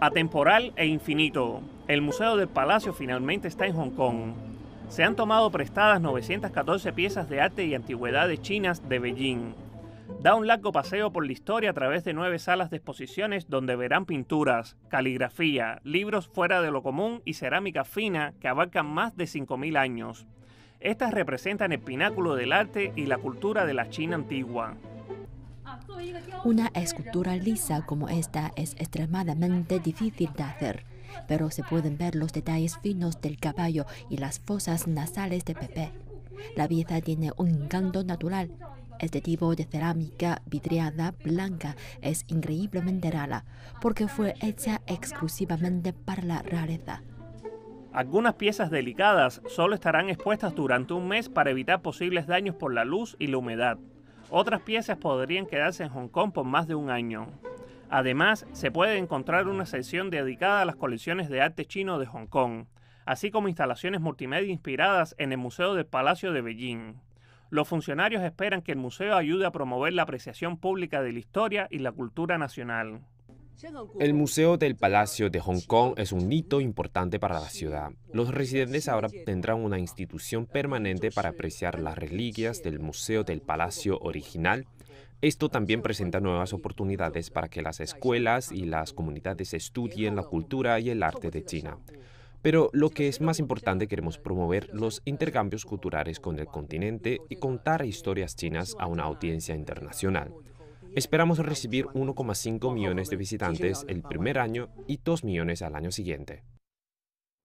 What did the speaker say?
Atemporal e infinito, el Museo del Palacio finalmente está en Hong Kong. Se han tomado prestadas 914 piezas de arte y antigüedades chinas de Beijing. Da un largo paseo por la historia a través de nueve salas de exposiciones donde verán pinturas, caligrafía, libros fuera de lo común y cerámica fina que abarcan más de 5.000 años. Estas representan el pináculo del arte y la cultura de la China antigua. Una escultura lisa como esta es extremadamente difícil de hacer, pero se pueden ver los detalles finos del caballo y las fosas nasales de Pepe. La pieza tiene un encanto natural. Este tipo de cerámica vidriada blanca es increíblemente rara, porque fue hecha exclusivamente para la rareza. Algunas piezas delicadas solo estarán expuestas durante un mes para evitar posibles daños por la luz y la humedad. Otras piezas podrían quedarse en Hong Kong por más de un año. Además, se puede encontrar una sección dedicada a las colecciones de arte chino de Hong Kong, así como instalaciones multimedia inspiradas en el Museo del Palacio de Beijing. Los funcionarios esperan que el museo ayude a promover la apreciación pública de la historia y la cultura nacional. El Museo del Palacio de Hong Kong es un hito importante para la ciudad. Los residentes ahora tendrán una institución permanente para apreciar las reliquias del Museo del Palacio original. Esto también presenta nuevas oportunidades para que las escuelas y las comunidades estudien la cultura y el arte de China. Pero lo que es más importante, queremos promover los intercambios culturales con el continente y contar historias chinas a una audiencia internacional. Esperamos recibir 1,5 millones de visitantes el primer año y 2 millones al año siguiente.